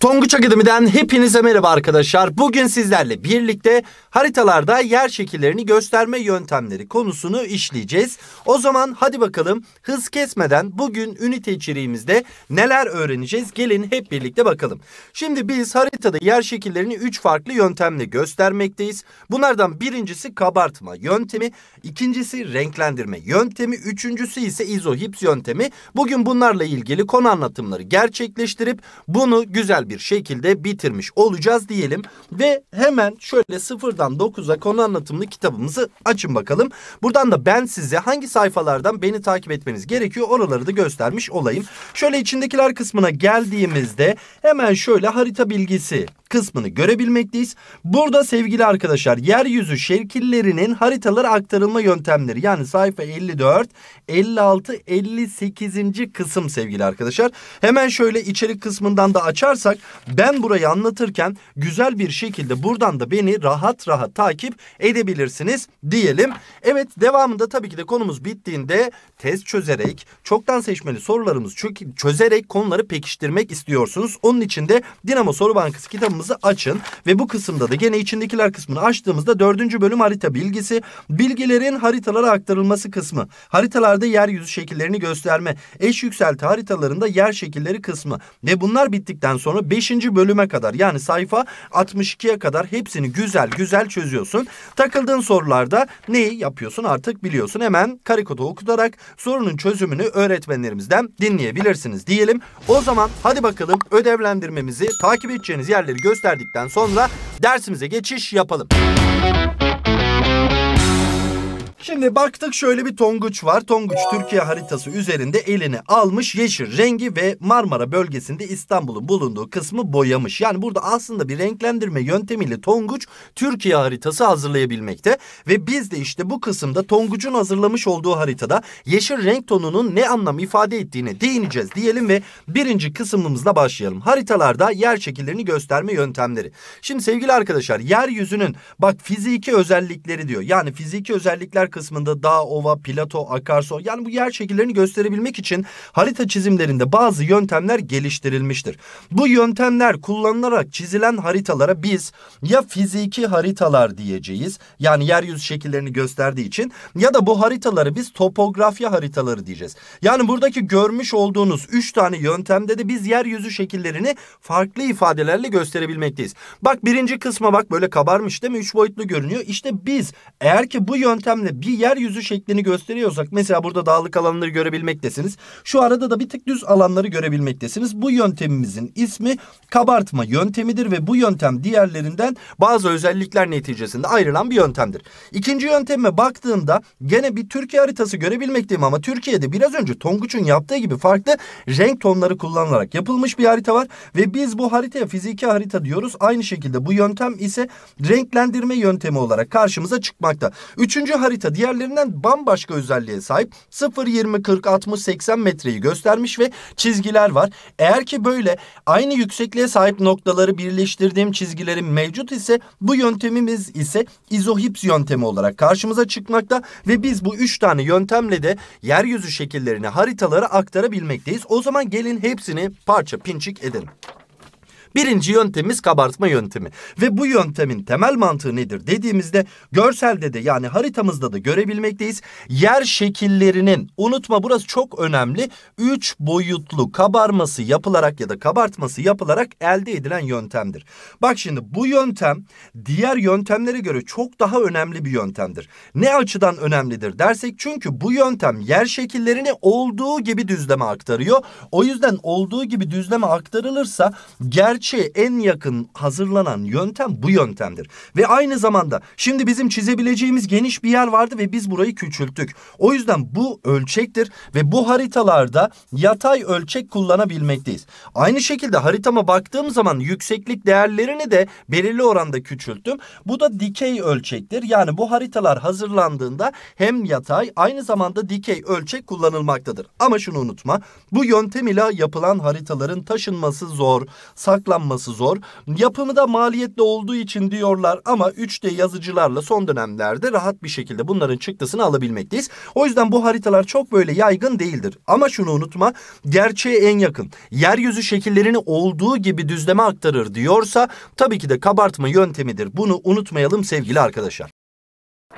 Tonguç Akademi'den hepinize merhaba arkadaşlar. Bugün sizlerle birlikte haritalarda yer şekillerini gösterme yöntemleri konusunu işleyeceğiz. O zaman hadi bakalım hız kesmeden bugün ünite içeriğimizde neler öğreneceğiz? Gelin hep birlikte bakalım. Şimdi biz haritada yer şekillerini 3 farklı yöntemle göstermekteyiz. Bunlardan birincisi kabartma yöntemi, ikincisi renklendirme yöntemi, üçüncüsü ise izohips yöntemi. Bugün bunlarla ilgili konu anlatımları gerçekleştirip bunu güzel bir şekilde bitirmiş olacağız diyelim. Ve hemen şöyle sıfırdan dokuza konu anlatımlı kitabımızı açın bakalım. Buradan da ben size hangi sayfalardan beni takip etmeniz gerekiyor oraları da göstermiş olayım. Şöyle içindekiler kısmına geldiğimizde hemen şöyle harita bilgisi kısmını görebilmekteyiz. Burada sevgili arkadaşlar yeryüzü şekillerinin haritalara aktarılma yöntemleri yani sayfa 54, 56, 58. kısım sevgili arkadaşlar. Hemen şöyle içerik kısmından da açarsak ben burayı anlatırken güzel bir şekilde buradan da beni rahat rahat takip edebilirsiniz diyelim. Evet devamında tabii ki de konumuz bittiğinde test çözerek çoktan seçmeli sorularımız çözerek konuları pekiştirmek istiyorsunuz. Onun için de Dinamo Soru Bankası kitabımız kısmımızı açın ve bu kısımda da gene içindekiler kısmını açtığımızda dördüncü bölüm harita bilgisi, bilgilerin haritalara aktarılması kısmı, haritalarda yeryüzü şekillerini gösterme, eş yükselti haritalarında yer şekilleri kısmı ve bunlar bittikten sonra beşinci bölüme kadar yani sayfa 62'ye kadar hepsini güzel güzel çözüyorsun. Takıldığın sorularda neyi yapıyorsun artık biliyorsun. Hemen karikodu okutarak sorunun çözümünü öğretmenlerimizden dinleyebilirsiniz diyelim. O zaman hadi bakalım ödevlendirmemizi takip edeceğiniz yerleri gö gösterdikten sonra dersimize geçiş yapalım. Şimdi baktık şöyle bir Tonguç var. Tonguç Türkiye haritası üzerinde elini almış yeşil rengi ve Marmara bölgesinde İstanbul'un bulunduğu kısmı boyamış. Yani burada aslında bir renklendirme yöntemiyle Tonguç Türkiye haritası hazırlayabilmekte. Ve biz de işte bu kısımda Tonguç'un hazırlamış olduğu haritada yeşil renk tonunun ne anlam ifade ettiğine değineceğiz diyelim ve birinci kısmımızla başlayalım. Haritalarda yer şekillerini gösterme yöntemleri. Şimdi sevgili arkadaşlar yeryüzünün bak fiziki özellikleri diyor. Yani fiziki özellikler yer kısmında dağ, ova, plato, akarsu yani bu yer şekillerini gösterebilmek için harita çizimlerinde bazı yöntemler geliştirilmiştir. Bu yöntemler kullanılarak çizilen haritalara biz ya fiziki haritalar diyeceğiz yani yeryüzü şekillerini gösterdiği için ya da bu haritaları biz topografya haritaları diyeceğiz. Yani buradaki görmüş olduğunuz 3 tane yöntemde de biz yeryüzü şekillerini farklı ifadelerle gösterebilmekteyiz. Bak birinci kısma bak böyle kabarmış değil mi? 3 boyutlu görünüyor. İşte biz eğer ki bu yöntemle bir yeryüzü şeklini gösteriyorsak mesela burada dağlık alanları görebilmektesiniz. Şu arada da bir tık düz alanları görebilmektesiniz. Bu yöntemimizin ismi kabartma yöntemidir ve bu yöntem diğerlerinden bazı özellikler neticesinde ayrılan bir yöntemdir. İkinci yönteme baktığımda gene bir Türkiye haritası görebilmekteyim ama Türkiye'de biraz önce Tonguç'un yaptığı gibi farklı renk tonları kullanılarak yapılmış bir harita var ve biz bu haritaya fiziki harita diyoruz. Aynı şekilde bu yöntem ise renklendirme yöntemi olarak karşımıza çıkmakta. Üçüncü harita diğerlerinden bambaşka özelliğe sahip. 0, 20, 40, 60, 80 metreyi göstermiş ve çizgiler var. Eğer ki böyle aynı yüksekliğe sahip noktaları birleştirdiğim çizgilerin mevcut ise bu yöntemimiz ise izohips yöntemi olarak karşımıza çıkmakta ve biz bu üç tane yöntemle de yeryüzü şekillerini haritalara aktarabilmekteyiz. O zaman gelin hepsini parça pinçik edelim. Birinci yöntemimiz kabartma yöntemi. Ve bu yöntemin temel mantığı nedir dediğimizde görselde de yani haritamızda da görebilmekteyiz. Yer şekillerinin unutma burası çok önemli. Üç boyutlu kabarması yapılarak ya da kabartması yapılarak elde edilen yöntemdir. Bak şimdi bu yöntem diğer yöntemlere göre çok daha önemli bir yöntemdir. Ne açıdan önemlidir dersek çünkü bu yöntem yer şekillerini olduğu gibi düzleme aktarıyor. O yüzden olduğu gibi düzleme aktarılırsa ger gerçeğe en yakın hazırlanan yöntem bu yöntemdir. Ve aynı zamanda şimdi bizim çizebileceğimiz geniş bir yer vardı ve biz burayı küçülttük. O yüzden bu ölçektir ve bu haritalarda yatay ölçek kullanabilmekteyiz. Aynı şekilde haritama baktığım zaman yükseklik değerlerini de belirli oranda küçülttüm. Bu da dikey ölçektir. Yani bu haritalar hazırlandığında hem yatay aynı zamanda dikey ölçek kullanılmaktadır. Ama şunu unutma bu yöntem ile yapılan haritaların taşınması zor, saklanmaktadır açıklanması zor. Yapımı da maliyetli olduğu için diyorlar ama 3D yazıcılarla son dönemlerde rahat bir şekilde bunların çıktısını alabilmekteyiz. O yüzden bu haritalar çok böyle yaygın değildir. Ama şunu unutma gerçeğe en yakın. Yeryüzü şekillerini olduğu gibi düzleme aktarır diyorsa tabii ki de kabartma yöntemidir. Bunu unutmayalım sevgili arkadaşlar.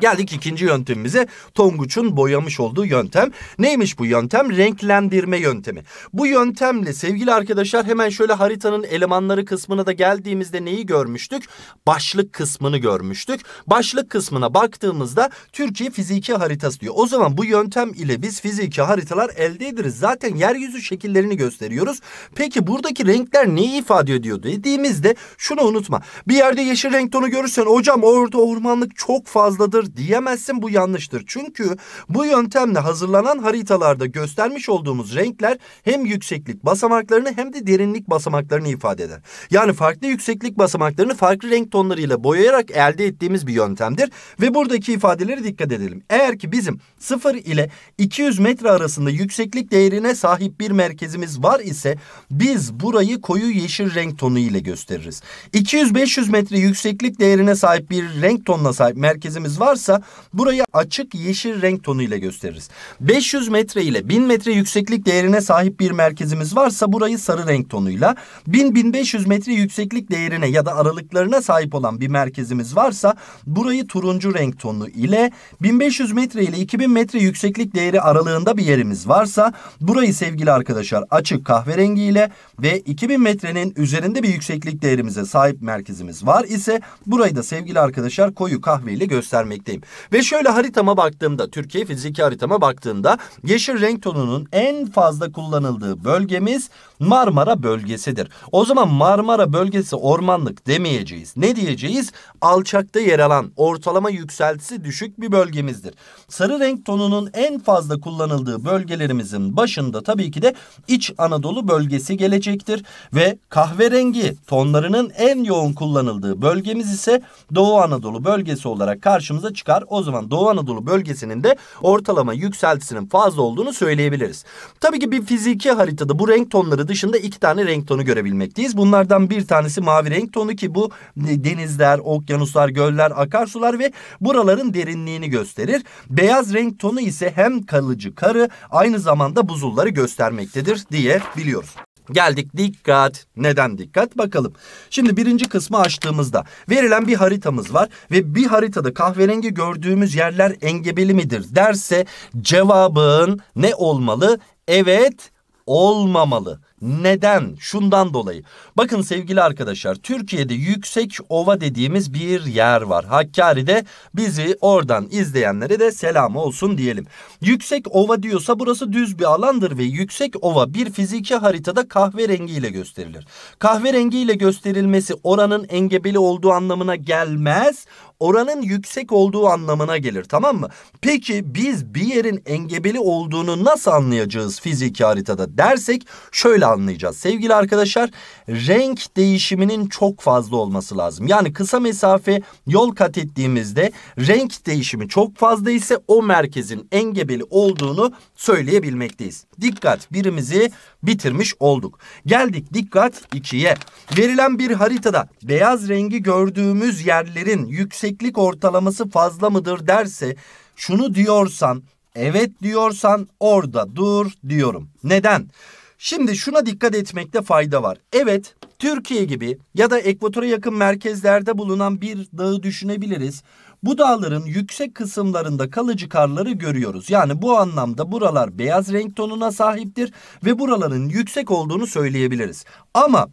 Geldik ikinci yöntemimize. Tonguç'un boyamış olduğu yöntem. Neymiş bu yöntem? Renklendirme yöntemi. Bu yöntemle sevgili arkadaşlar hemen şöyle haritanın elemanları kısmına da geldiğimizde neyi görmüştük? Başlık kısmını görmüştük. Başlık kısmına baktığımızda Türkiye fiziki haritası diyor. O zaman bu yöntem ile biz fiziki haritalar elde ederiz. Zaten yeryüzü şekillerini gösteriyoruz. Peki buradaki renkler neyi ifade ediyor dediğimizde şunu unutma. Bir yerde yeşil renk tonu görürsen hocam orada ormanlık çok fazladır hazırlanmıştır diyemezsin bu yanlıştır. Çünkü bu yöntemle hazırlanan haritalarda göstermiş olduğumuz renkler hem yükseklik basamaklarını hem de derinlik basamaklarını ifade eder. Yani farklı yükseklik basamaklarını farklı renk tonlarıyla boyayarak elde ettiğimiz bir yöntemdir. Ve buradaki ifadeleri dikkat edelim. Eğer ki bizim 0 ile 200 metre arasında yükseklik değerine sahip bir merkezimiz var ise biz burayı koyu yeşil renk tonu ile gösteririz. 200-500 metre yükseklik değerine sahip bir renk tonuna sahip merkezimiz var varsa burayı açık yeşil renk tonu ile gösteririz. 500 metre ile 1000 metre yükseklik değerine sahip bir merkezimiz varsa burayı sarı renk tonuyla, 1000-1500 metre yükseklik değerine ya da aralıklarına sahip olan bir merkezimiz varsa burayı turuncu renk tonu ile, 1500 metre ile 2000 metre yükseklik değeri aralığında bir yerimiz varsa burayı sevgili arkadaşlar açık kahverengi ile ve 2000 metrenin üzerinde bir yükseklik değerimize sahip merkezimiz var ise burayı da sevgili arkadaşlar koyu kahve ile göstermek görmekteyim. Ve şöyle haritama baktığımda, Türkiye fiziki haritama baktığımda yeşil renk tonunun en fazla kullanıldığı bölgemiz Marmara bölgesidir. O zaman Marmara bölgesi ormanlık demeyeceğiz. Ne diyeceğiz? Alçakta yer alan ortalama yükseltisi düşük bir bölgemizdir. Sarı renk tonunun en fazla kullanıldığı bölgelerimizin başında tabii ki de İç Anadolu bölgesi gelecektir. Ve kahverengi tonlarının en yoğun kullanıldığı bölgemiz ise Doğu Anadolu bölgesi olarak karşımıza çıkar. O zaman Doğu Anadolu bölgesinin de ortalama yükseltisinin fazla olduğunu söyleyebiliriz. Tabii ki bir fiziki haritada bu renk tonları dışında iki tane renk tonu görebilmekteyiz. Bunlardan bir tanesi mavi renk tonu ki bu e, denizler, okyanuslar, göller, akarsular ve buraların derinliğini gösterir. Beyaz renk tonu ise hem kalıcı karı aynı zamanda buzulları göstermektedir diye biliyoruz. Geldik dikkat. Neden dikkat? Bakalım. Şimdi birinci kısmı açtığımızda verilen bir haritamız var ve bir haritada kahverengi gördüğümüz yerler engebeli midir derse cevabın ne olmalı? Evet olmamalı. Neden? Şundan dolayı. Bakın sevgili arkadaşlar Türkiye'de Yüksek Ova dediğimiz bir yer var. Hakkari'de bizi oradan izleyenlere de selam olsun diyelim. Yüksek Ova diyorsa burası düz bir alandır ve Yüksek Ova bir fiziki haritada kahverengiyle gösterilir. Kahverengiyle gösterilmesi oranın engebeli olduğu anlamına gelmez oranın yüksek olduğu anlamına gelir tamam mı? Peki biz bir yerin engebeli olduğunu nasıl anlayacağız fiziki haritada dersek şöyle anlayacağız. Sevgili arkadaşlar renk değişiminin çok fazla olması lazım. Yani kısa mesafe yol kat ettiğimizde renk değişimi çok fazla ise o merkezin engebeli olduğunu söyleyebilmekteyiz. Dikkat birimizi bitirmiş olduk. Geldik dikkat 2'ye. Verilen bir haritada beyaz rengi gördüğümüz yerlerin yükseklik ortalaması fazla mıdır derse şunu diyorsan evet diyorsan orada dur diyorum. Neden? Şimdi şuna dikkat etmekte fayda var. Evet Türkiye gibi ya da ekvatora yakın merkezlerde bulunan bir dağı düşünebiliriz. Bu dağların yüksek kısımlarında kalıcı karları görüyoruz. Yani bu anlamda buralar beyaz renk tonuna sahiptir ve buraların yüksek olduğunu söyleyebiliriz. Ama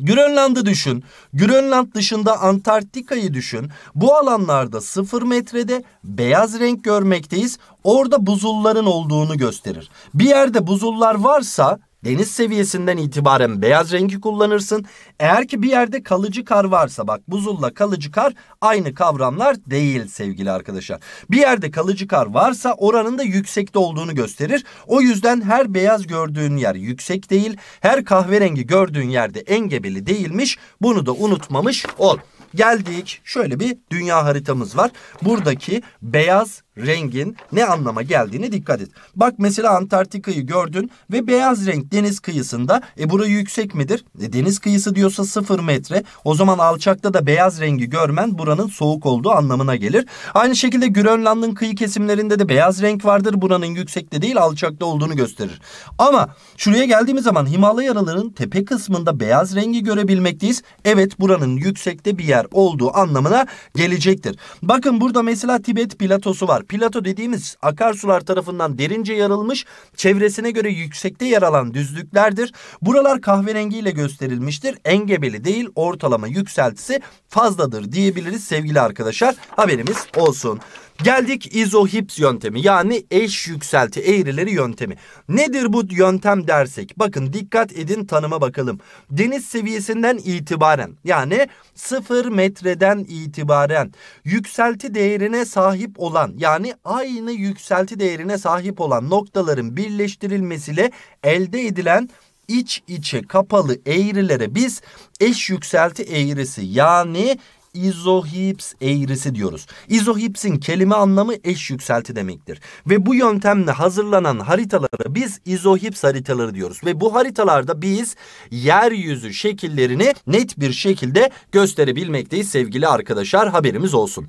Grönland'ı düşün. Grönland dışında Antarktika'yı düşün. Bu alanlarda sıfır metrede beyaz renk görmekteyiz. Orada buzulların olduğunu gösterir. Bir yerde buzullar varsa deniz seviyesinden itibaren beyaz rengi kullanırsın. Eğer ki bir yerde kalıcı kar varsa bak buzulla kalıcı kar aynı kavramlar değil sevgili arkadaşlar. Bir yerde kalıcı kar varsa oranın da yüksekte olduğunu gösterir. O yüzden her beyaz gördüğün yer yüksek değil. Her kahverengi gördüğün yerde engebeli değilmiş. Bunu da unutmamış ol geldik. Şöyle bir dünya haritamız var. Buradaki beyaz rengin ne anlama geldiğine dikkat et. Bak mesela Antarktika'yı gördün ve beyaz renk deniz kıyısında e burayı yüksek midir? E, deniz kıyısı diyorsa sıfır metre o zaman alçakta da beyaz rengi görmen buranın soğuk olduğu anlamına gelir. Aynı şekilde Grönland'ın kıyı kesimlerinde de beyaz renk vardır buranın yüksekte değil alçakta olduğunu gösterir. Ama şuraya geldiğimiz zaman Himalaya aralarının tepe kısmında beyaz rengi görebilmekteyiz. Evet buranın yüksekte bir yer olduğu anlamına gelecektir. Bakın burada mesela Tibet platosu var. Bunlar plato dediğimiz akarsular tarafından derince yarılmış, çevresine göre yüksekte yer alan düzlüklerdir. Buralar kahverengiyle gösterilmiştir. Engebeli değil, ortalama yükseltisi fazladır diyebiliriz sevgili arkadaşlar. Haberimiz olsun. Geldik izohips yöntemi yani eş yükselti eğrileri yöntemi. Nedir bu yöntem dersek? Bakın dikkat edin tanıma bakalım. Deniz seviyesinden itibaren yani 0 metreden itibaren yükselti değerine sahip olan yani aynı yükselti değerine sahip olan noktaların birleştirilmesiyle elde edilen iç içe kapalı eğrilere biz eş yükselti eğrisi yani izohips eğrisi diyoruz. İzohipsin kelime anlamı eş yükselti demektir. Ve bu yöntemle hazırlanan haritalara biz izohips haritaları diyoruz. Ve bu haritalarda biz yeryüzü şekillerini net bir şekilde gösterebilmekteyiz sevgili arkadaşlar haberimiz olsun.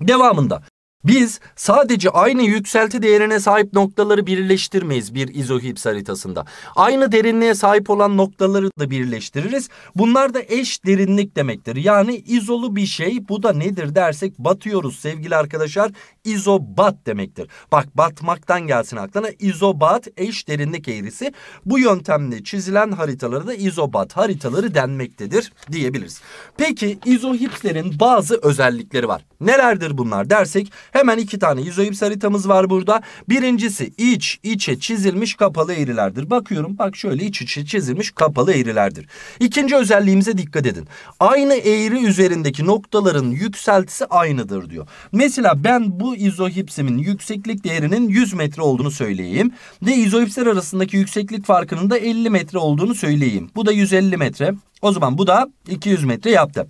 Devamında biz sadece aynı yükselti değerine sahip noktaları birleştirmeyiz bir izohips haritasında. Aynı derinliğe sahip olan noktaları da birleştiririz. Bunlar da eş derinlik demektir. Yani izolu bir şey bu da nedir dersek batıyoruz sevgili arkadaşlar. İzobat demektir. Bak batmaktan gelsin aklına izobat eş derinlik eğrisi. Bu yöntemle çizilen haritalara da izobat haritaları denmektedir diyebiliriz. Peki izohipslerin bazı özellikleri var. Nelerdir bunlar dersek Hemen iki tane izoips haritamız var burada. Birincisi iç içe çizilmiş kapalı eğrilerdir. Bakıyorum bak şöyle iç içe çizilmiş kapalı eğrilerdir. İkinci özelliğimize dikkat edin. Aynı eğri üzerindeki noktaların yükseltisi aynıdır diyor. Mesela ben bu izohipsimin yükseklik değerinin 100 metre olduğunu söyleyeyim. Ve izohipsler arasındaki yükseklik farkının da 50 metre olduğunu söyleyeyim. Bu da 150 metre. O zaman bu da 200 metre yaptı.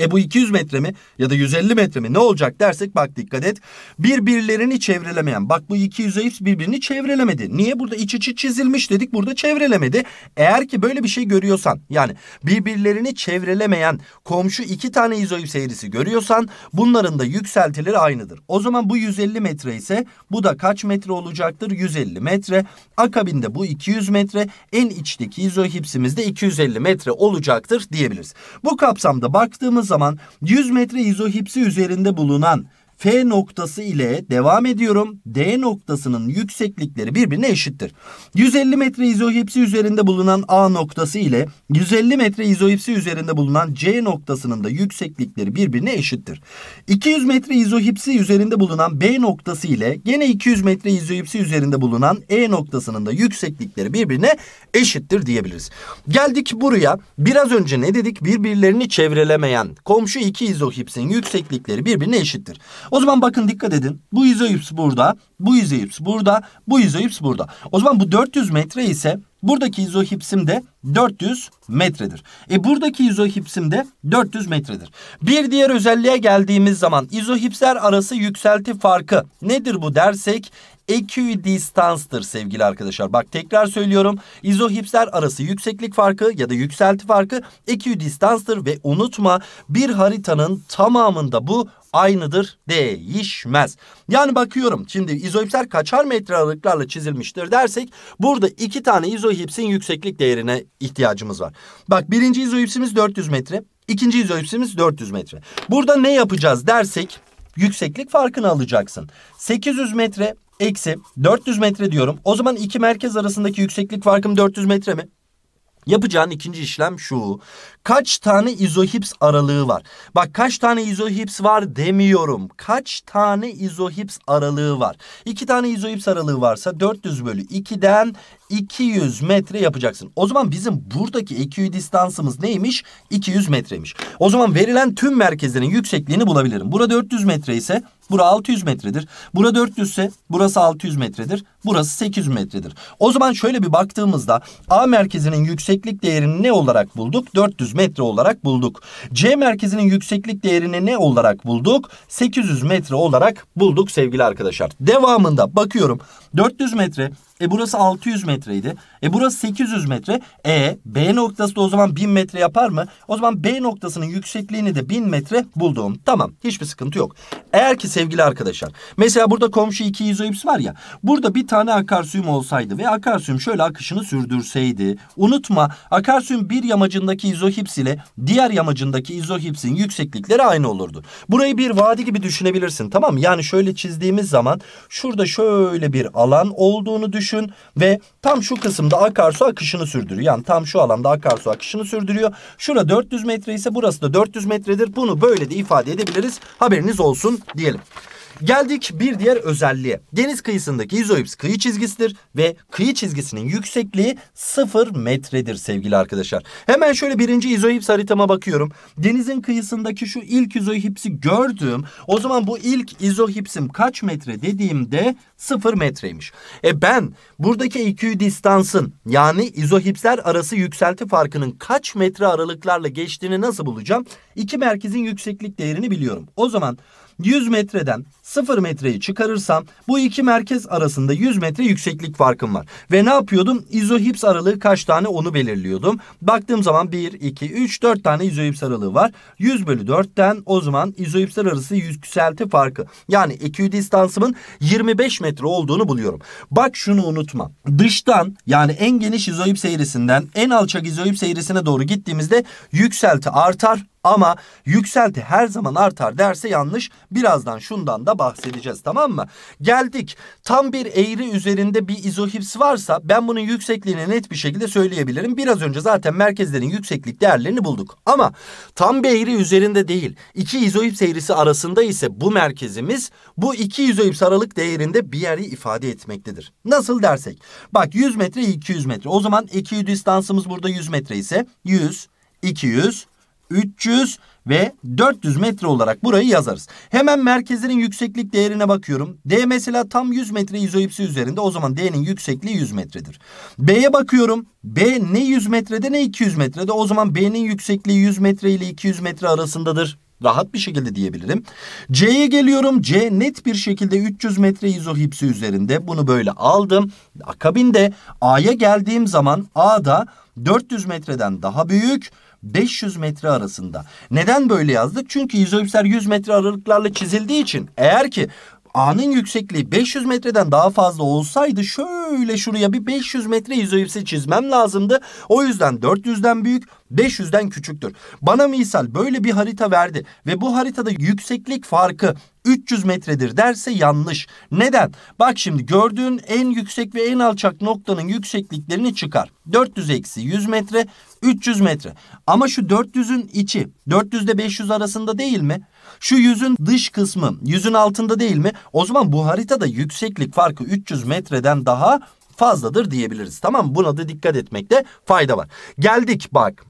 E bu 200 metre mi ya da 150 metre mi ne olacak dersek bak dikkat et. Birbirlerini çevrelemeyen bak bu iki yüzey birbirini çevrelemedi. Niye burada iç içi çizilmiş dedik burada çevrelemedi. Eğer ki böyle bir şey görüyorsan yani birbirlerini çevrelemeyen komşu iki tane izoip seyrisi görüyorsan bunların da yükseltileri aynıdır. O zaman bu 150 metre ise bu da kaç metre olacaktır? 150 metre. Akabinde bu 200 metre en içteki izohipsimizde 250 metre olacaktır diyebiliriz. Bu kapsamda baktığımız zaman 100 metre izohipsi üzerinde bulunan F noktası ile devam ediyorum. D noktasının yükseklikleri birbirine eşittir. 150 metre izohipsi üzerinde bulunan A noktası ile 150 metre izohipsi üzerinde bulunan C noktasının da yükseklikleri birbirine eşittir. 200 metre izohipsi üzerinde bulunan B noktası ile gene 200 metre izohipsi üzerinde bulunan E noktasının da yükseklikleri birbirine eşittir diyebiliriz. Geldik buraya. Biraz önce ne dedik? Birbirlerini çevrelemeyen komşu iki izohipsin yükseklikleri birbirine eşittir. O zaman bakın dikkat edin. Bu izoips burada, bu izoips burada, bu izoips burada. O zaman bu 400 metre ise buradaki izohipsim de 400 metredir. E buradaki izohipsim de 400 metredir. Bir diğer özelliğe geldiğimiz zaman izohipsler arası yükselti farkı nedir bu dersek equidistance'tır sevgili arkadaşlar. Bak tekrar söylüyorum. İzohipsler arası yükseklik farkı ya da yükselti farkı equidistance'tır ve unutma bir haritanın tamamında bu aynıdır değişmez. Yani bakıyorum şimdi izohipsler kaçar metre aralıklarla çizilmiştir dersek burada iki tane izohipsin yükseklik değerine ihtiyacımız var. Bak birinci izohipsimiz 400 metre ikinci izohipsimiz 400 metre. Burada ne yapacağız dersek yükseklik farkını alacaksın. 800 metre eksi 400 metre diyorum. O zaman iki merkez arasındaki yükseklik farkım 400 metre mi? Yapacağın ikinci işlem şu. Kaç tane izohips aralığı var? Bak kaç tane izohips var demiyorum. Kaç tane izohips aralığı var? İki tane izohips aralığı varsa 400 bölü 2'den 200 metre yapacaksın. O zaman bizim buradaki distansımız neymiş? 200 metreymiş. O zaman verilen tüm merkezlerin yüksekliğini bulabilirim. Burada 400 metre ise Bura 600 metredir. Bura 400 ise burası 600 metredir. Burası 800 metredir. O zaman şöyle bir baktığımızda A merkezinin yükseklik değerini ne olarak bulduk? 400 metre olarak bulduk. C merkezinin yükseklik değerini ne olarak bulduk? 800 metre olarak bulduk sevgili arkadaşlar. Devamında bakıyorum. 400 metre. E burası 600 metreydi. E burası 800 metre. E B noktası da o zaman 1000 metre yapar mı? O zaman B noktasının yüksekliğini de 1000 metre buldum. Tamam hiçbir sıkıntı yok. Eğer ki sevgili arkadaşlar mesela burada komşu 2 izoips var ya. Burada bir tane akarsuyum olsaydı ve akarsuyum şöyle akışını sürdürseydi. Unutma akarsuyum bir yamacındaki izohips ile diğer yamacındaki izohipsin yükseklikleri aynı olurdu. Burayı bir vadi gibi düşünebilirsin tamam mı? Yani şöyle çizdiğimiz zaman şurada şöyle bir alan olduğunu düşün ve tam şu kısımda akarsu akışını sürdürüyor. Yani tam şu alanda akarsu akışını sürdürüyor. Şura 400 metre ise burası da 400 metredir. Bunu böyle de ifade edebiliriz. Haberiniz olsun diyelim. Geldik bir diğer özelliğe. Deniz kıyısındaki izoips kıyı çizgisidir ve kıyı çizgisinin yüksekliği 0 metredir sevgili arkadaşlar. Hemen şöyle birinci izoips haritama bakıyorum. Denizin kıyısındaki şu ilk izohipsi gördüm. O zaman bu ilk izohipsim kaç metre dediğimde 0 metreymiş. E ben buradaki EQ distansın yani izohipsler arası yükselti farkının kaç metre aralıklarla geçtiğini nasıl bulacağım? İki merkezin yükseklik değerini biliyorum. O zaman 100 metreden 0 metreyi çıkarırsam bu iki merkez arasında 100 metre yükseklik farkım var. Ve ne yapıyordum? İzohips aralığı kaç tane onu belirliyordum. Baktığım zaman 1, 2, 3, 4 tane izohips aralığı var. 100 bölü 4'ten o zaman izohipsler arası yükselti farkı. Yani EQ distansımın 25 metre olduğunu buluyorum. Bak şunu unutma. Dıştan yani en geniş izohips eğrisinden en alçak izohips eğrisine doğru gittiğimizde yükselti artar ama yükselti her zaman artar derse yanlış. Birazdan şundan da bahsedeceğiz tamam mı? Geldik. Tam bir eğri üzerinde bir izohips varsa ben bunun yüksekliğini net bir şekilde söyleyebilirim. Biraz önce zaten merkezlerin yükseklik değerlerini bulduk. Ama tam bir eğri üzerinde değil. İki izohips eğrisi arasında ise bu merkezimiz bu iki izohips aralık değerinde bir yeri ifade etmektedir. Nasıl dersek? Bak 100 metre 200 metre. O zaman iki distansımız burada 100 metre ise 100, 200, 300 ve 400 metre olarak burayı yazarız. Hemen merkezlerin yükseklik değerine bakıyorum. D mesela tam 100 metre izoipsi üzerinde o zaman D'nin yüksekliği 100 metredir. B'ye bakıyorum. B ne 100 metrede ne 200 metrede o zaman B'nin yüksekliği 100 metre ile 200 metre arasındadır. Rahat bir şekilde diyebilirim. C'ye geliyorum. C net bir şekilde 300 metre izohipsi üzerinde. Bunu böyle aldım. Akabinde A'ya geldiğim zaman A'da 400 metreden daha büyük 500 metre arasında. Neden böyle yazdık? Çünkü izoipsler 100 metre aralıklarla çizildiği için eğer ki A'nın yüksekliği 500 metreden daha fazla olsaydı şöyle şuraya bir 500 metre izoipsi çizmem lazımdı. O yüzden 400'den büyük 500'den küçüktür. Bana misal böyle bir harita verdi ve bu haritada yükseklik farkı 300 metredir derse yanlış. Neden? Bak şimdi gördüğün en yüksek ve en alçak noktanın yüksekliklerini çıkar. 400 eksi 100 metre 300 metre. Ama şu 400'ün içi 400 ile 500 arasında değil mi? Şu yüzün dış kısmı yüzün altında değil mi? O zaman bu haritada yükseklik farkı 300 metreden daha fazladır diyebiliriz. Tamam buna da dikkat etmekte fayda var. Geldik bak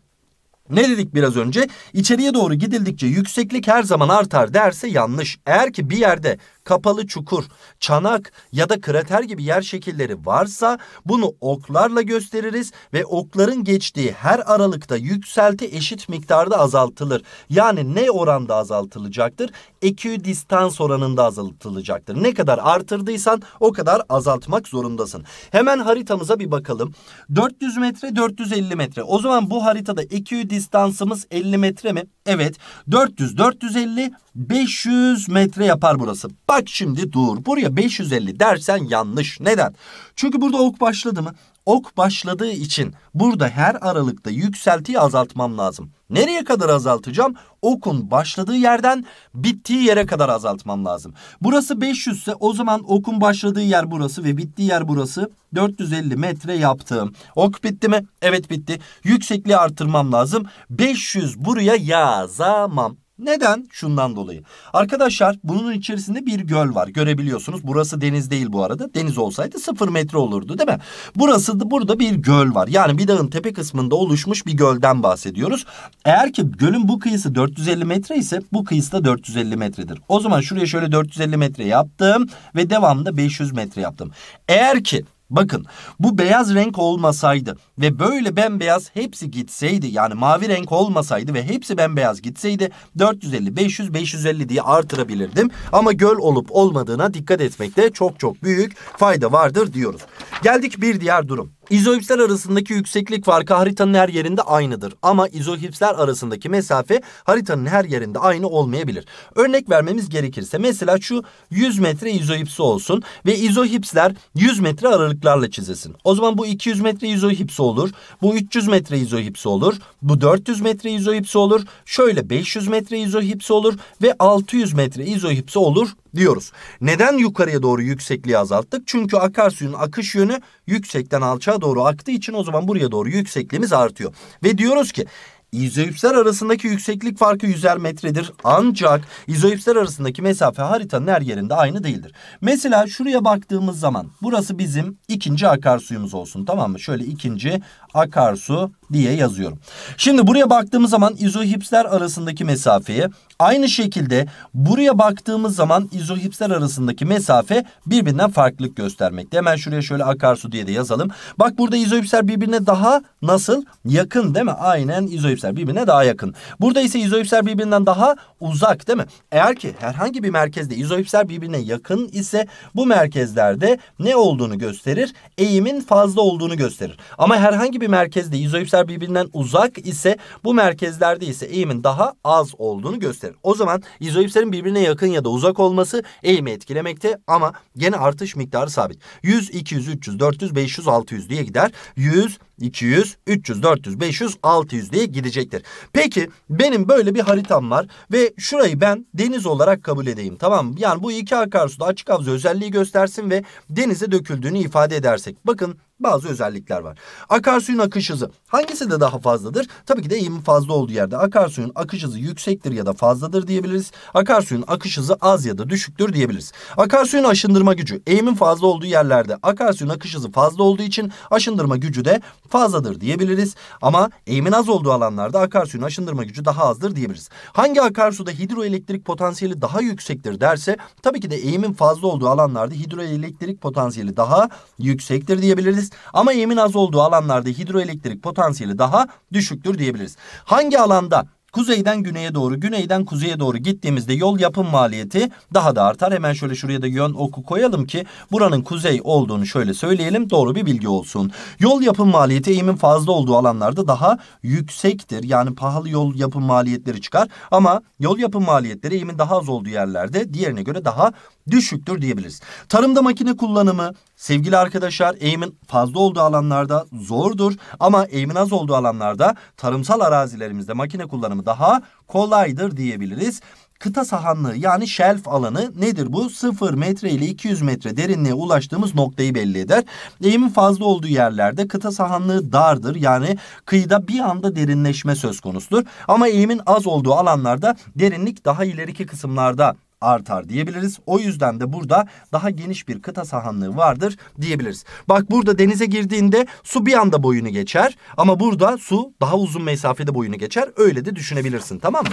ne dedik biraz önce? İçeriye doğru gidildikçe yükseklik her zaman artar derse yanlış. Eğer ki bir yerde kapalı çukur, çanak ya da krater gibi yer şekilleri varsa bunu oklarla gösteririz ve okların geçtiği her aralıkta yükselti eşit miktarda azaltılır. Yani ne oranda azaltılacaktır? Ekidistans oranında azaltılacaktır. Ne kadar artırdıysan o kadar azaltmak zorundasın. Hemen haritamıza bir bakalım. 400 metre 450 metre. O zaman bu haritada ekidistansımız 50 metre mi? Evet. 400 450 500 metre yapar burası. Bak Aç şimdi dur. Buraya 550 dersen yanlış. Neden? Çünkü burada ok başladı mı? Ok başladığı için burada her aralıkta yükseltiyi azaltmam lazım. Nereye kadar azaltacağım? Okun başladığı yerden bittiği yere kadar azaltmam lazım. Burası 500 ise o zaman okun başladığı yer burası ve bittiği yer burası. 450 metre yaptım. Ok bitti mi? Evet bitti. Yüksekliği artırmam lazım. 500 buraya yazamam. Neden? Şundan dolayı. Arkadaşlar bunun içerisinde bir göl var. Görebiliyorsunuz. Burası deniz değil bu arada. Deniz olsaydı sıfır metre olurdu değil mi? Burası da burada bir göl var. Yani bir dağın tepe kısmında oluşmuş bir gölden bahsediyoruz. Eğer ki gölün bu kıyısı 450 metre ise bu kıyısı da 450 metredir. O zaman şuraya şöyle 450 metre yaptım ve devamında 500 metre yaptım. Eğer ki Bakın bu beyaz renk olmasaydı ve böyle bembeyaz hepsi gitseydi yani mavi renk olmasaydı ve hepsi bembeyaz gitseydi 450, 500, 550 diye artırabilirdim. Ama göl olup olmadığına dikkat etmekte çok çok büyük fayda vardır diyoruz. Geldik bir diğer durum. İzohipsler arasındaki yükseklik farkı haritanın her yerinde aynıdır. Ama izohipsler arasındaki mesafe haritanın her yerinde aynı olmayabilir. Örnek vermemiz gerekirse mesela şu 100 metre izohipsi olsun ve izohipsler 100 metre aralıklarla çizilsin. O zaman bu 200 metre izohipsi olur, bu 300 metre izohipsi olur, bu 400 metre izohipsi olur, şöyle 500 metre izohipsi olur ve 600 metre izohipsi olur diyoruz. Neden yukarıya doğru yüksekliği azalttık? Çünkü akarsuyun akış yönü yüksekten alçağa doğru aktığı için o zaman buraya doğru yüksekliğimiz artıyor. Ve diyoruz ki İzoipsler arasındaki yükseklik farkı yüzer metredir. Ancak izoipsler arasındaki mesafe haritanın her yerinde aynı değildir. Mesela şuraya baktığımız zaman burası bizim ikinci akarsuyumuz olsun tamam mı? Şöyle ikinci akarsu diye yazıyorum. Şimdi buraya baktığımız zaman izohipsler arasındaki mesafeyi Aynı şekilde buraya baktığımız zaman izohipsler arasındaki mesafe birbirinden farklılık göstermekte. Hemen şuraya şöyle akarsu diye de yazalım. Bak burada izohipsler birbirine daha nasıl? Yakın değil mi? Aynen izohipsler birbirine daha yakın. Burada ise izohipsler birbirinden daha uzak değil mi? Eğer ki herhangi bir merkezde izohipsler birbirine yakın ise bu merkezlerde ne olduğunu gösterir? Eğimin fazla olduğunu gösterir. Ama herhangi bir merkezde izohipsler birbirinden uzak ise bu merkezlerde ise eğimin daha az olduğunu gösterir izoipsler. O zaman izoipslerin birbirine yakın ya da uzak olması eğimi etkilemekte ama gene artış miktarı sabit. 100, 200, 300, 400, 500, 600 diye gider. 100, 200, 300, 400, 500, 600 diye gidecektir. Peki benim böyle bir haritam var ve şurayı ben deniz olarak kabul edeyim tamam mı? Yani bu iki akarsuda açık havza özelliği göstersin ve denize döküldüğünü ifade edersek. Bakın bazı özellikler var. Akarsuyun akış hızı hangisi de daha fazladır? Tabii ki de eğimin fazla olduğu yerde akarsuyun akış hızı yüksektir ya da fazladır diyebiliriz. Akarsuyun akış hızı az ya da düşüktür diyebiliriz. Akarsuyun aşındırma gücü eğimin fazla olduğu yerlerde akarsuyun akış hızı fazla olduğu için aşındırma gücü de fazladır diyebiliriz. Ama eğimin az olduğu alanlarda akarsuyun aşındırma gücü daha azdır diyebiliriz. Hangi akarsuda hidroelektrik potansiyeli daha yüksektir derse tabii ki de eğimin fazla olduğu alanlarda hidroelektrik potansiyeli daha yüksektir diyebiliriz diyebiliriz. Ama yemin az olduğu alanlarda hidroelektrik potansiyeli daha düşüktür diyebiliriz. Hangi alanda Kuzeyden güneye doğru, güneyden kuzeye doğru gittiğimizde yol yapım maliyeti daha da artar. Hemen şöyle şuraya da yön oku koyalım ki buranın kuzey olduğunu şöyle söyleyelim. Doğru bir bilgi olsun. Yol yapım maliyeti eğimin fazla olduğu alanlarda daha yüksektir. Yani pahalı yol yapım maliyetleri çıkar. Ama yol yapım maliyetleri eğimin daha az olduğu yerlerde diğerine göre daha düşüktür diyebiliriz. Tarımda makine kullanımı, Sevgili arkadaşlar eğimin fazla olduğu alanlarda zordur ama eğimin az olduğu alanlarda tarımsal arazilerimizde makine kullanımı daha kolaydır diyebiliriz. Kıta sahanlığı yani shelf alanı nedir bu? 0 metre ile 200 metre derinliğe ulaştığımız noktayı belli eder. Eğimin fazla olduğu yerlerde kıta sahanlığı dardır. Yani kıyıda bir anda derinleşme söz konusudur. Ama eğimin az olduğu alanlarda derinlik daha ileriki kısımlarda artar diyebiliriz. O yüzden de burada daha geniş bir kıta sahanlığı vardır diyebiliriz. Bak burada denize girdiğinde su bir anda boyunu geçer ama burada su daha uzun mesafede boyunu geçer. Öyle de düşünebilirsin tamam mı?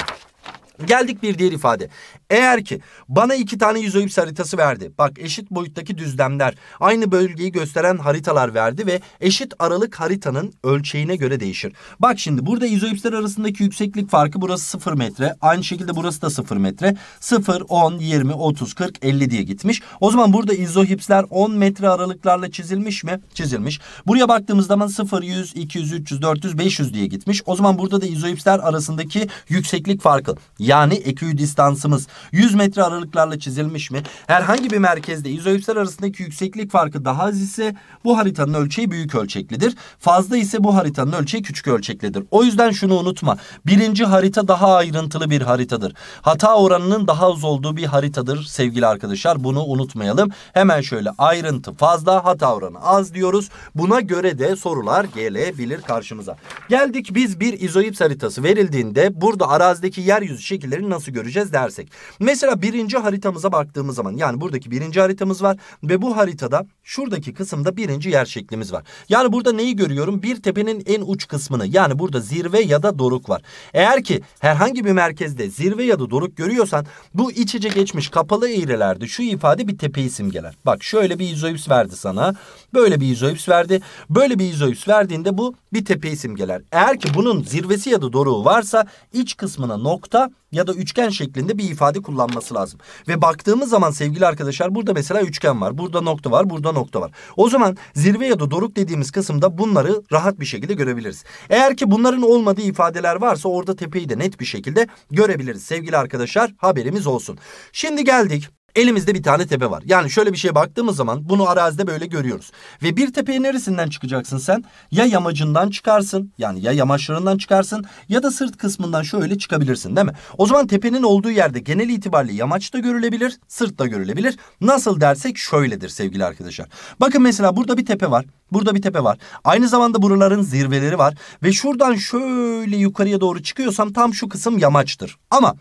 Geldik bir diğer ifade. Eğer ki bana iki tane izoips haritası verdi. Bak eşit boyuttaki düzlemler aynı bölgeyi gösteren haritalar verdi ve eşit aralık haritanın ölçeğine göre değişir. Bak şimdi burada izoipsler arasındaki yükseklik farkı burası 0 metre. Aynı şekilde burası da 0 metre. 0, 10, 20, 30, 40, 50 diye gitmiş. O zaman burada izohipsler 10 metre aralıklarla çizilmiş mi? Çizilmiş. Buraya baktığımız zaman 0, 100, 200, 300, 400, 500 diye gitmiş. O zaman burada da izohipsler arasındaki yükseklik farkı yani eküdistansımız 100 metre aralıklarla çizilmiş mi? Herhangi bir merkezde izoipsler arasındaki yükseklik farkı daha az ise bu haritanın ölçeği büyük ölçeklidir. Fazla ise bu haritanın ölçeği küçük ölçeklidir. O yüzden şunu unutma. Birinci harita daha ayrıntılı bir haritadır. Hata oranının daha az olduğu bir haritadır sevgili arkadaşlar. Bunu unutmayalım. Hemen şöyle ayrıntı fazla hata oranı az diyoruz. Buna göre de sorular gelebilir karşımıza. Geldik biz bir izoips haritası verildiğinde burada arazideki yeryüzü şekilleri nasıl göreceğiz dersek. Mesela birinci haritamıza baktığımız zaman yani buradaki birinci haritamız var ve bu haritada şuradaki kısımda birinci yer şeklimiz var. Yani burada neyi görüyorum? Bir tepenin en uç kısmını yani burada zirve ya da doruk var. Eğer ki herhangi bir merkezde zirve ya da doruk görüyorsan bu iç içe geçmiş kapalı eğrilerde şu ifade bir tepeyi simgeler. Bak şöyle bir izoips verdi sana. Böyle bir izoips verdi. Böyle bir izoips verdiğinde bu bir tepeyi simgeler. Eğer ki bunun zirvesi ya da doruğu varsa iç kısmına nokta ya da üçgen şeklinde bir ifade kullanması lazım. Ve baktığımız zaman sevgili arkadaşlar burada mesela üçgen var. Burada nokta var, burada nokta var. O zaman zirve ya da doruk dediğimiz kısımda bunları rahat bir şekilde görebiliriz. Eğer ki bunların olmadığı ifadeler varsa orada tepeyi de net bir şekilde görebiliriz sevgili arkadaşlar. Haberimiz olsun. Şimdi geldik Elimizde bir tane tepe var. Yani şöyle bir şeye baktığımız zaman bunu arazide böyle görüyoruz. Ve bir tepeyi neresinden çıkacaksın sen? Ya yamacından çıkarsın yani ya yamaçlarından çıkarsın ya da sırt kısmından şöyle çıkabilirsin değil mi? O zaman tepenin olduğu yerde genel itibariyle yamaç da görülebilir, sırt da görülebilir. Nasıl dersek şöyledir sevgili arkadaşlar. Bakın mesela burada bir tepe var. Burada bir tepe var. Aynı zamanda buraların zirveleri var. Ve şuradan şöyle yukarıya doğru çıkıyorsam tam şu kısım yamaçtır. Ama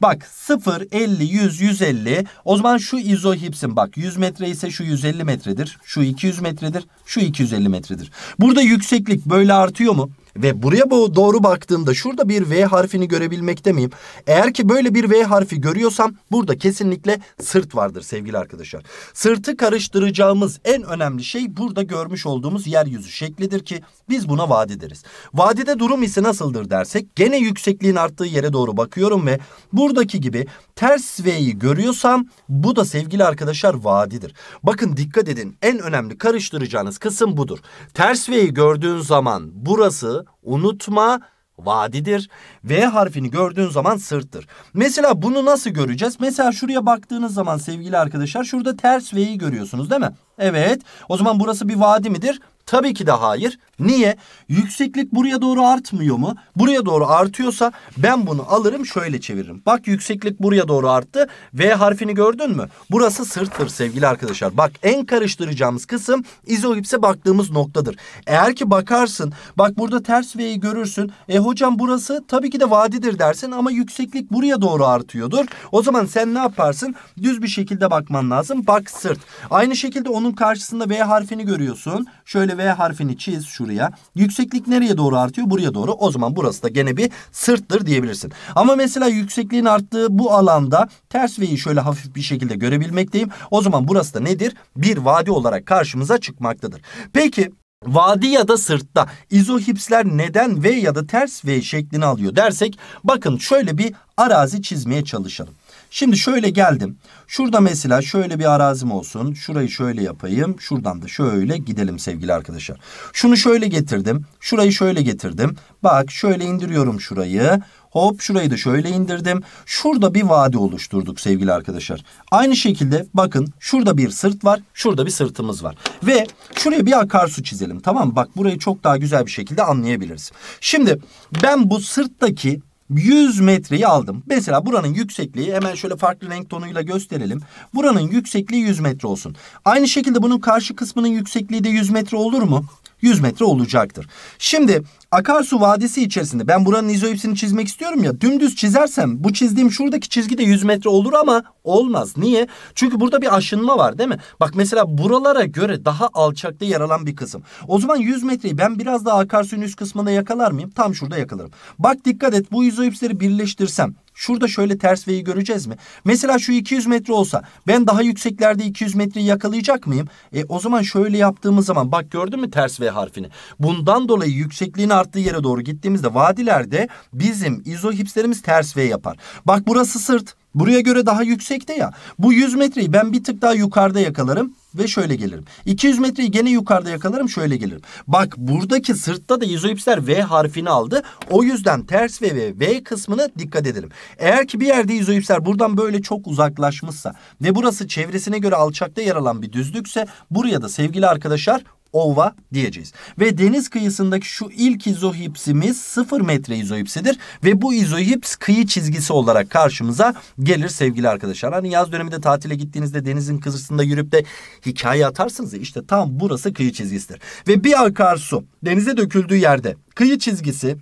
Bak 0, 50, 100, 150. O zaman şu izohipsin bak 100 metre ise şu 150 metredir. Şu 200 metredir. Şu 250 metredir. Burada yükseklik böyle artıyor mu? Ve buraya doğru baktığımda şurada bir V harfini görebilmekte miyim? Eğer ki böyle bir V harfi görüyorsam burada kesinlikle sırt vardır sevgili arkadaşlar. Sırtı karıştıracağımız en önemli şey burada görmüş olduğumuz yeryüzü şeklidir ki biz buna vadi deriz. Vadide durum ise nasıldır dersek gene yüksekliğin arttığı yere doğru bakıyorum ve buradaki gibi ters V'yi görüyorsam bu da sevgili arkadaşlar vadidir. Bakın dikkat edin en önemli karıştıracağınız kısım budur. Ters V'yi gördüğün zaman burası unutma vadidir. V harfini gördüğün zaman sırttır. Mesela bunu nasıl göreceğiz? Mesela şuraya baktığınız zaman sevgili arkadaşlar şurada ters V'yi görüyorsunuz değil mi? Evet. O zaman burası bir vadi midir? Tabii ki de hayır. Niye? Yükseklik buraya doğru artmıyor mu? Buraya doğru artıyorsa ben bunu alırım şöyle çeviririm. Bak yükseklik buraya doğru arttı. V harfini gördün mü? Burası sırttır sevgili arkadaşlar. Bak en karıştıracağımız kısım izohipse baktığımız noktadır. Eğer ki bakarsın bak burada ters V'yi görürsün. E hocam burası tabii ki de vadidir dersin ama yükseklik buraya doğru artıyordur. O zaman sen ne yaparsın? Düz bir şekilde bakman lazım. Bak sırt. Aynı şekilde onun karşısında V harfini görüyorsun. Şöyle V harfini çiz şuraya. Yükseklik nereye doğru artıyor? Buraya doğru. O zaman burası da gene bir sırttır diyebilirsin. Ama mesela yüksekliğin arttığı bu alanda ters V'yi şöyle hafif bir şekilde görebilmekteyim. O zaman burası da nedir? Bir vadi olarak karşımıza çıkmaktadır. Peki Vadi ya da sırtta izohipsler neden V ya da ters V şeklini alıyor dersek bakın şöyle bir arazi çizmeye çalışalım. Şimdi şöyle geldim. Şurada mesela şöyle bir arazim olsun. Şurayı şöyle yapayım. Şuradan da şöyle gidelim sevgili arkadaşlar. Şunu şöyle getirdim. Şurayı şöyle getirdim. Bak şöyle indiriyorum şurayı. Hop şurayı da şöyle indirdim. Şurada bir vadi oluşturduk sevgili arkadaşlar. Aynı şekilde bakın şurada bir sırt var. Şurada bir sırtımız var. Ve şuraya bir akarsu çizelim. Tamam mı? Bak burayı çok daha güzel bir şekilde anlayabiliriz. Şimdi ben bu sırttaki 100 metreyi aldım. Mesela buranın yüksekliği hemen şöyle farklı renk tonuyla gösterelim. Buranın yüksekliği 100 metre olsun. Aynı şekilde bunun karşı kısmının yüksekliği de 100 metre olur mu? 100 metre olacaktır. Şimdi akarsu vadisi içerisinde ben buranın izoipsini çizmek istiyorum ya dümdüz çizersem bu çizdiğim şuradaki çizgi de 100 metre olur ama olmaz. Niye? Çünkü burada bir aşınma var değil mi? Bak mesela buralara göre daha alçakta yer alan bir kısım. O zaman 100 metreyi ben biraz daha akarsunun üst kısmına yakalar mıyım? Tam şurada yakalarım. Bak dikkat et bu izoipsleri birleştirsem Şurada şöyle ters V'yi göreceğiz mi? Mesela şu 200 metre olsa ben daha yükseklerde 200 metreyi yakalayacak mıyım? E o zaman şöyle yaptığımız zaman bak gördün mü ters V harfini? Bundan dolayı yüksekliğin arttığı yere doğru gittiğimizde vadilerde bizim izohipslerimiz ters V yapar. Bak burası sırt. Buraya göre daha yüksekte ya. Bu 100 metreyi ben bir tık daha yukarıda yakalarım ve şöyle gelirim. 200 metreyi gene yukarıda yakalarım şöyle gelirim. Bak buradaki sırtta da izoipsler V harfini aldı. O yüzden ters V ve V kısmını dikkat edelim. Eğer ki bir yerde izoipsler buradan böyle çok uzaklaşmışsa ve burası çevresine göre alçakta yer alan bir düzlükse buraya da sevgili arkadaşlar ova diyeceğiz. Ve deniz kıyısındaki şu ilk izohipsimiz 0 metre izohipsidir. Ve bu izohips kıyı çizgisi olarak karşımıza gelir sevgili arkadaşlar. Hani yaz döneminde tatile gittiğinizde denizin kıyısında yürüp de hikaye atarsınız ya işte tam burası kıyı çizgisidir. Ve bir akarsu denize döküldüğü yerde kıyı çizgisi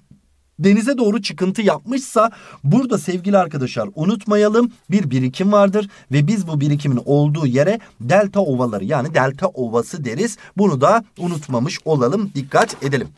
denize doğru çıkıntı yapmışsa burada sevgili arkadaşlar unutmayalım bir birikim vardır ve biz bu birikimin olduğu yere delta ovaları yani delta ovası deriz. Bunu da unutmamış olalım dikkat edelim.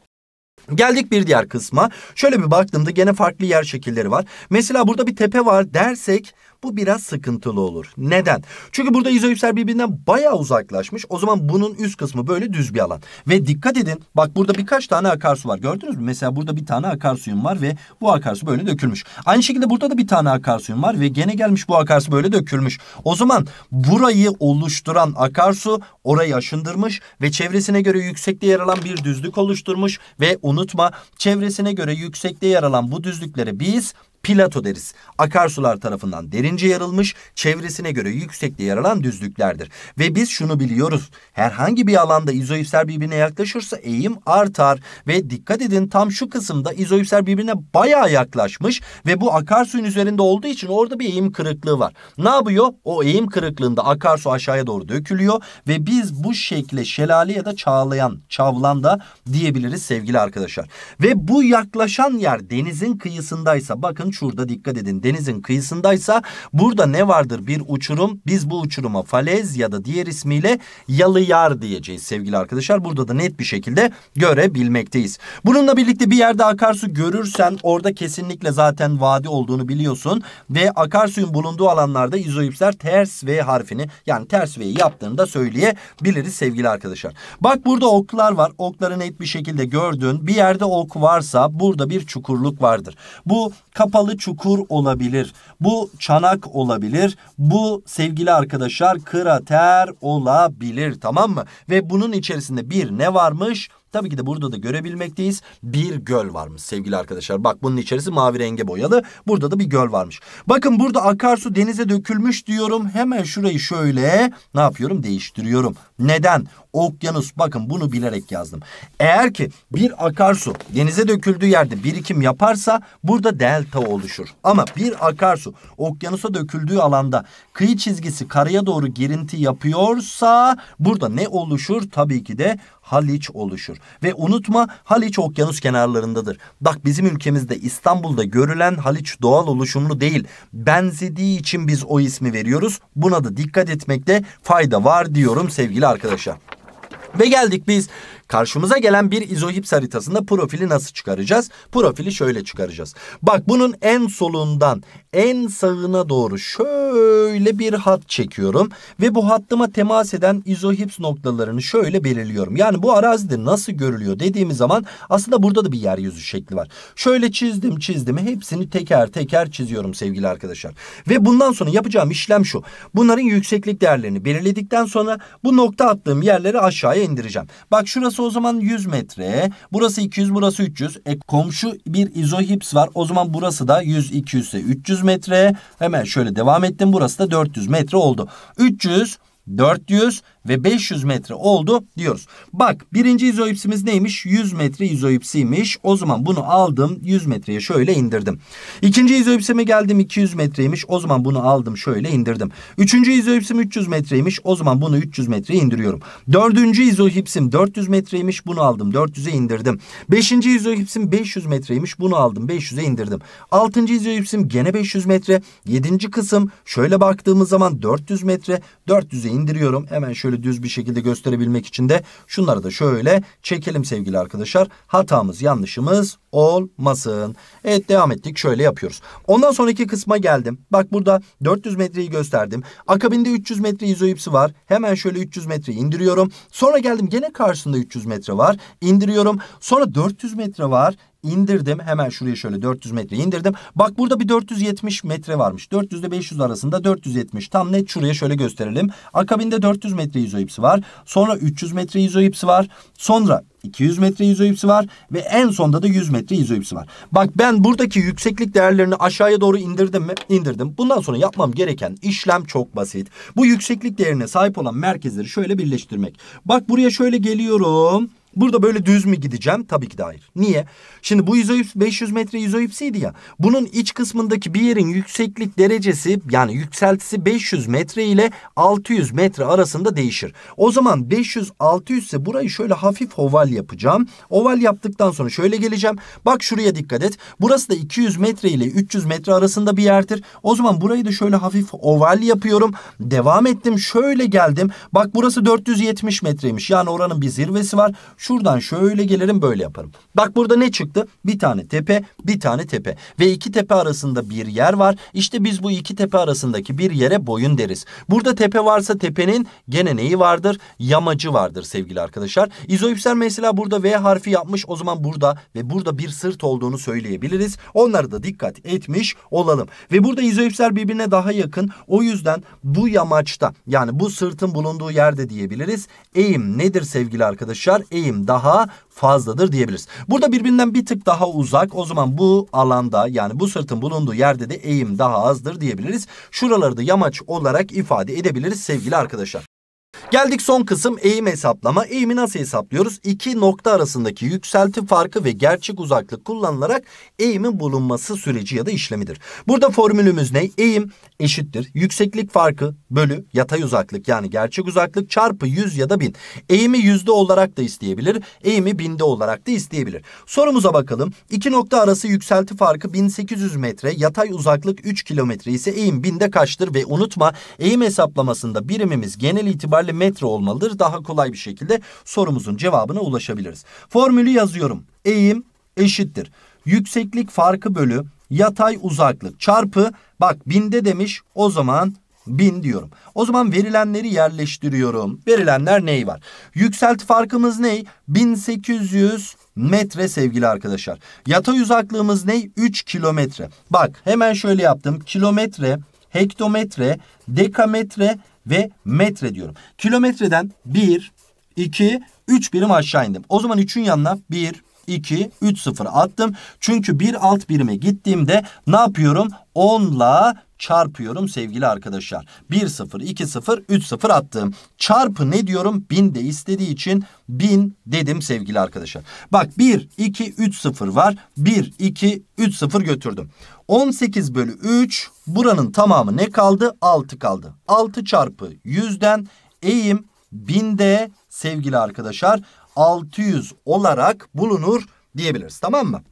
Geldik bir diğer kısma. Şöyle bir baktığımda gene farklı yer şekilleri var. Mesela burada bir tepe var dersek bu biraz sıkıntılı olur. Neden? Çünkü burada izoipsler birbirinden baya uzaklaşmış. O zaman bunun üst kısmı böyle düz bir alan. Ve dikkat edin bak burada birkaç tane akarsu var. Gördünüz mü? Mesela burada bir tane akarsuyum var ve bu akarsu böyle dökülmüş. Aynı şekilde burada da bir tane akarsuyum var ve gene gelmiş bu akarsu böyle dökülmüş. O zaman burayı oluşturan akarsu orayı aşındırmış ve çevresine göre yüksekte yer alan bir düzlük oluşturmuş ve unutma çevresine göre yüksekte yer alan bu düzlükleri biz plato deriz. Akarsular tarafından derince yarılmış, çevresine göre yüksekte yer alan düzlüklerdir. Ve biz şunu biliyoruz. Herhangi bir alanda izoipsler birbirine yaklaşırsa eğim artar ve dikkat edin tam şu kısımda izoipsler birbirine bayağı yaklaşmış ve bu akarsuyun üzerinde olduğu için orada bir eğim kırıklığı var. Ne yapıyor? O eğim kırıklığında akarsu aşağıya doğru dökülüyor ve biz bu şekle şelale ya da çağlayan, çavlan da diyebiliriz sevgili arkadaşlar. Ve bu yaklaşan yer denizin kıyısındaysa bakın bakın şurada dikkat edin. Denizin kıyısındaysa burada ne vardır? Bir uçurum. Biz bu uçuruma falez ya da diğer ismiyle yalıyar diyeceğiz sevgili arkadaşlar. Burada da net bir şekilde görebilmekteyiz. Bununla birlikte bir yerde akarsu görürsen orada kesinlikle zaten vadi olduğunu biliyorsun. Ve akarsuyun bulunduğu alanlarda izoipsler ters V harfini yani ters V'yi yaptığını da söyleyebiliriz sevgili arkadaşlar. Bak burada oklar var. Okları net bir şekilde gördün. Bir yerde ok varsa burada bir çukurluk vardır. Bu kapalı kapalı çukur olabilir. Bu çanak olabilir. Bu sevgili arkadaşlar krater olabilir tamam mı? Ve bunun içerisinde bir ne varmış? Tabii ki de burada da görebilmekteyiz. Bir göl varmış sevgili arkadaşlar. Bak bunun içerisi mavi renge boyalı. Burada da bir göl varmış. Bakın burada akarsu denize dökülmüş diyorum. Hemen şurayı şöyle ne yapıyorum? Değiştiriyorum. Neden? okyanus. Bakın bunu bilerek yazdım. Eğer ki bir akarsu denize döküldüğü yerde birikim yaparsa burada delta oluşur. Ama bir akarsu okyanusa döküldüğü alanda kıyı çizgisi karaya doğru girinti yapıyorsa burada ne oluşur? Tabii ki de Haliç oluşur. Ve unutma Haliç okyanus kenarlarındadır. Bak bizim ülkemizde İstanbul'da görülen Haliç doğal oluşumlu değil. Benzediği için biz o ismi veriyoruz. Buna da dikkat etmekte fayda var diyorum sevgili arkadaşlar. Ve geldik biz Karşımıza gelen bir izohips haritasında profili nasıl çıkaracağız? Profili şöyle çıkaracağız. Bak bunun en solundan en sağına doğru şöyle bir hat çekiyorum. Ve bu hattıma temas eden izohips noktalarını şöyle belirliyorum. Yani bu arazide nasıl görülüyor dediğimiz zaman aslında burada da bir yeryüzü şekli var. Şöyle çizdim çizdim hepsini teker teker çiziyorum sevgili arkadaşlar. Ve bundan sonra yapacağım işlem şu. Bunların yükseklik değerlerini belirledikten sonra bu nokta attığım yerleri aşağıya indireceğim. Bak şurası Burası o zaman 100 metre. Burası 200, burası 300. E komşu bir izohips var. O zaman burası da 100, 200 ise 300 metre. Hemen şöyle devam ettim. Burası da 400 metre oldu. 300, 400 ve 500 metre oldu diyoruz. Bak birinci izoipsimiz neymiş? 100 metre izoipsiymiş. O zaman bunu aldım 100 metreye şöyle indirdim. İkinci izoipsime geldim 200 metreymiş. O zaman bunu aldım şöyle indirdim. Üçüncü izoipsim 300 metreymiş. O zaman bunu 300 metreye indiriyorum. Dördüncü izoipsim 400 metreymiş. Bunu aldım 400'e indirdim. Beşinci izoipsim 500 metreymiş. Bunu aldım 500'e indirdim. Altıncı izoipsim gene 500 metre. Yedinci kısım şöyle baktığımız zaman 400 metre. 400'e indiriyorum. Hemen şöyle gibi düz bir şekilde gösterebilmek için de şunları da şöyle çekelim sevgili arkadaşlar. Hatamız yanlışımız olmasın. Evet devam ettik şöyle yapıyoruz. Ondan sonraki kısma geldim. Bak burada 400 metreyi gösterdim. Akabinde 300 metre izoipsi var. Hemen şöyle 300 metre indiriyorum. Sonra geldim gene karşısında 300 metre var. İndiriyorum. Sonra 400 metre var indirdim. Hemen şuraya şöyle 400 metre indirdim. Bak burada bir 470 metre varmış. 400 ile 500 arasında 470. Tam net şuraya şöyle gösterelim. Akabinde 400 metre izoipsi var. Sonra 300 metre izoipsi var. Sonra 200 metre izoipsi var ve en sonda da 100 metre izoipsi var. Bak ben buradaki yükseklik değerlerini aşağıya doğru indirdim mi? İndirdim. Bundan sonra yapmam gereken işlem çok basit. Bu yükseklik değerine sahip olan merkezleri şöyle birleştirmek. Bak buraya şöyle geliyorum. Burada böyle düz mü gideceğim? Tabii ki de hayır. Niye? Şimdi bu izoips 500 metre izoipsiydi ya. Bunun iç kısmındaki bir yerin yükseklik derecesi yani yükseltisi 500 metre ile 600 metre arasında değişir. O zaman 500-600 ise burayı şöyle hafif oval yapacağım. Oval yaptıktan sonra şöyle geleceğim. Bak şuraya dikkat et. Burası da 200 metre ile 300 metre arasında bir yerdir. O zaman burayı da şöyle hafif oval yapıyorum. Devam ettim. Şöyle geldim. Bak burası 470 metreymiş. Yani oranın bir zirvesi var. Şuradan şöyle gelirim böyle yaparım. Bak burada ne çıktı? Bir tane tepe, bir tane tepe. Ve iki tepe arasında bir yer var. İşte biz bu iki tepe arasındaki bir yere boyun deriz. Burada tepe varsa tepenin gene neyi vardır? Yamacı vardır sevgili arkadaşlar. İzoipser mesela burada V harfi yapmış. O zaman burada ve burada bir sırt olduğunu söyleyebiliriz. Onlara da dikkat etmiş olalım. Ve burada izoipser birbirine daha yakın. O yüzden bu yamaçta yani bu sırtın bulunduğu yerde diyebiliriz. Eğim nedir sevgili arkadaşlar? Eğim eğim daha fazladır diyebiliriz. Burada birbirinden bir tık daha uzak. O zaman bu alanda yani bu sırtın bulunduğu yerde de eğim daha azdır diyebiliriz. Şuraları da yamaç olarak ifade edebiliriz sevgili arkadaşlar. Geldik son kısım eğim hesaplama. Eğimi nasıl hesaplıyoruz? İki nokta arasındaki yükselti farkı ve gerçek uzaklık kullanılarak eğimin bulunması süreci ya da işlemidir. Burada formülümüz ne? Eğim eşittir. Yükseklik farkı bölü yatay uzaklık yani gerçek uzaklık çarpı 100 ya da 1000. Eğimi yüzde olarak da isteyebilir. Eğimi binde olarak da isteyebilir. Sorumuza bakalım. İki nokta arası yükselti farkı 1800 metre. Yatay uzaklık 3 kilometre ise eğim binde kaçtır? Ve unutma eğim hesaplamasında birimimiz genel itibariyle ihtimalle metre olmalıdır. Daha kolay bir şekilde sorumuzun cevabına ulaşabiliriz. Formülü yazıyorum. Eğim eşittir. Yükseklik farkı bölü yatay uzaklık çarpı bak binde demiş o zaman bin diyorum. O zaman verilenleri yerleştiriyorum. Verilenler ney var? Yükselti farkımız ney? 1800 metre sevgili arkadaşlar. Yatay uzaklığımız ney? 3 kilometre. Bak hemen şöyle yaptım. Kilometre, hektometre, dekametre ve metre diyorum. Kilometreden 1, 2, 3 birim aşağı indim. O zaman 3'ün yanına 1, 2, 3, 0 attım. Çünkü bir alt birime gittiğimde ne yapıyorum? 10 ile çarpıyorum sevgili arkadaşlar. 1-0, 2-0, 3-0 attım. Çarpı ne diyorum? 1000 de istediği için 1000 dedim sevgili arkadaşlar. Bak 1, 2, 3, 0 var. 1, 2, 3, 0 götürdüm. 18 bölü 3 buranın tamamı ne kaldı? 6 kaldı. 6 çarpı 100'den eğim 1000'de sevgili arkadaşlar 600 olarak bulunur diyebiliriz tamam mı?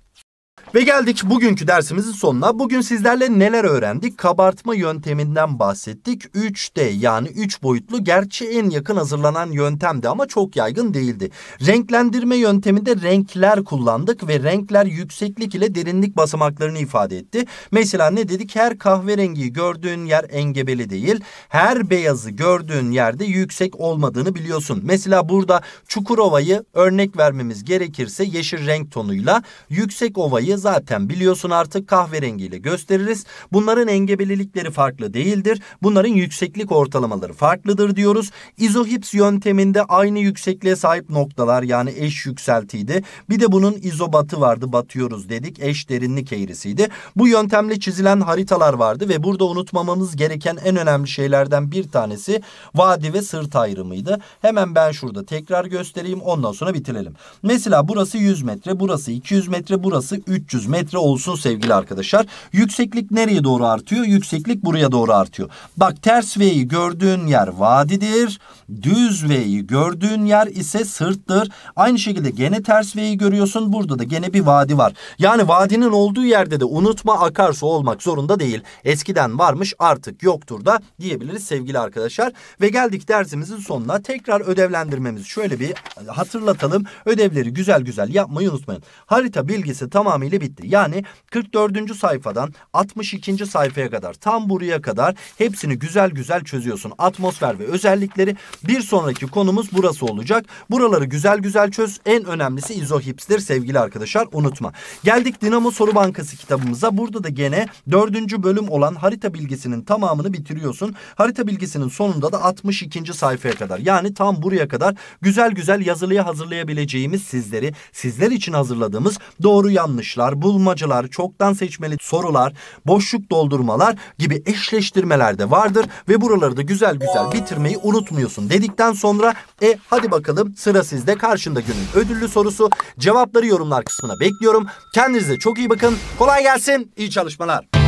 Ve geldik bugünkü dersimizin sonuna. Bugün sizlerle neler öğrendik? Kabartma yönteminden bahsettik. 3D yani 3 boyutlu gerçi en yakın hazırlanan yöntemdi ama çok yaygın değildi. Renklendirme yönteminde renkler kullandık ve renkler yükseklik ile derinlik basamaklarını ifade etti. Mesela ne dedik? Her kahverengiyi gördüğün yer engebeli değil. Her beyazı gördüğün yerde yüksek olmadığını biliyorsun. Mesela burada Çukurova'yı örnek vermemiz gerekirse yeşil renk tonuyla yüksek ovayı zaten biliyorsun artık kahverengiyle gösteririz. Bunların engebelilikleri farklı değildir. Bunların yükseklik ortalamaları farklıdır diyoruz. İzohips yönteminde aynı yüksekliğe sahip noktalar yani eş yükseltiydi. Bir de bunun izobatı vardı batıyoruz dedik. Eş derinlik eğrisiydi. Bu yöntemle çizilen haritalar vardı ve burada unutmamamız gereken en önemli şeylerden bir tanesi vadi ve sırt ayrımıydı. Hemen ben şurada tekrar göstereyim ondan sonra bitirelim. Mesela burası 100 metre, burası 200 metre, burası 300 300 metre olsun sevgili arkadaşlar. Yükseklik nereye doğru artıyor? Yükseklik buraya doğru artıyor. Bak ters V'yi gördüğün yer vadidir. Düz V'yi gördüğün yer ise sırttır. Aynı şekilde gene ters V'yi görüyorsun. Burada da gene bir vadi var. Yani vadinin olduğu yerde de unutma akarsu olmak zorunda değil. Eskiden varmış artık yoktur da diyebiliriz sevgili arkadaşlar. Ve geldik dersimizin sonuna. Tekrar ödevlendirmemizi şöyle bir hatırlatalım. Ödevleri güzel güzel yapmayı unutmayın. Harita bilgisi tamamıyla ile bitti. Yani 44. sayfadan 62. sayfaya kadar tam buraya kadar hepsini güzel güzel çözüyorsun. Atmosfer ve özellikleri bir sonraki konumuz burası olacak. Buraları güzel güzel çöz. En önemlisi izohips'tir sevgili arkadaşlar unutma. Geldik Dinamo Soru Bankası kitabımıza. Burada da gene 4. bölüm olan harita bilgisinin tamamını bitiriyorsun. Harita bilgisinin sonunda da 62. sayfaya kadar yani tam buraya kadar güzel güzel yazılıya hazırlayabileceğimiz sizleri sizler için hazırladığımız doğru yanlışlar bulmacalar, bulmacalar, çoktan seçmeli sorular, boşluk doldurmalar gibi eşleştirmeler de vardır ve buraları da güzel güzel bitirmeyi unutmuyorsun dedikten sonra e hadi bakalım sıra sizde karşında günün ödüllü sorusu. Cevapları yorumlar kısmına bekliyorum. Kendinize çok iyi bakın. Kolay gelsin. İyi çalışmalar.